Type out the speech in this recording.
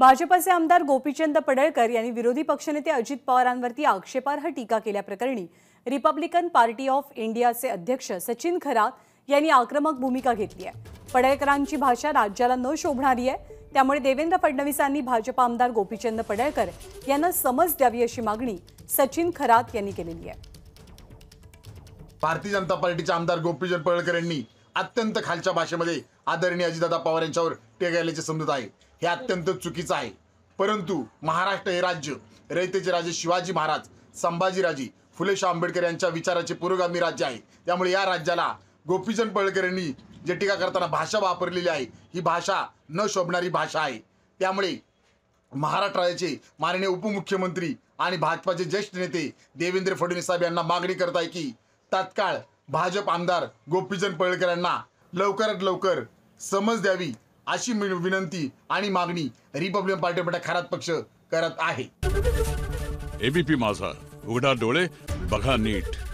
भाजपचे आमदार गोपीचंद पडळकर यांनी विरोधी पक्षनेते अजित पवारांवरती आक्षेपार्ह टीका केल्याप्रकरणी रिपब्लिकन पार्टी ऑफ इंडियाचे अध्यक्ष सचिन खरात यांनी आक्रमक भूमिका घेतली आहे पडळकरांची भाषा राज्याला न शोभणारी आहे त्यामुळे देवेंद्र फडणवीसांनी भाजप आमदार गोपीचंद पडळकर यांना समज द्यावी अशी मागणी सचिन खरात यांनी केलेली आहे भारतीय जनता पार्टीचे आमदार गोपीचंद पडळकर यांनी अत्यंत खालच्या भाषेमध्ये आदरणीय अजितदादा पवार यांच्यावर टीका केल्याचे समजत आहे हे अत्यंत चुकीचं आहे परंतु महाराष्ट्र हे राज्य रयतेचे राजे शिवाजी महाराज संभाजीराजे शाह आंबेडकर यांच्या विचाराचे पुरोगामी राज्य आहे त्यामुळे या राज्याला गोपीचंद पळकर यांनी जे टीका करताना भाषा वापरलेली आहे ही भाषा न शोभणारी भाषा आहे त्यामुळे महाराष्ट्र राज्याचे माननीय उपमुख्यमंत्री आणि भाजपाचे ज्येष्ठ नेते देवेंद्र फडणवीस साहेब यांना मागणी करत आहे की तात्काळ भाजप आमदार गोपीचंद पळकर यांना लवकरात लवकर समज द्यावी अशी विनंती आणि मागणी रिपब्लिकन पार्टीपेक्षा खरात पक्ष करत आहे एबीपी माझा उघडा डोळे बघा नीट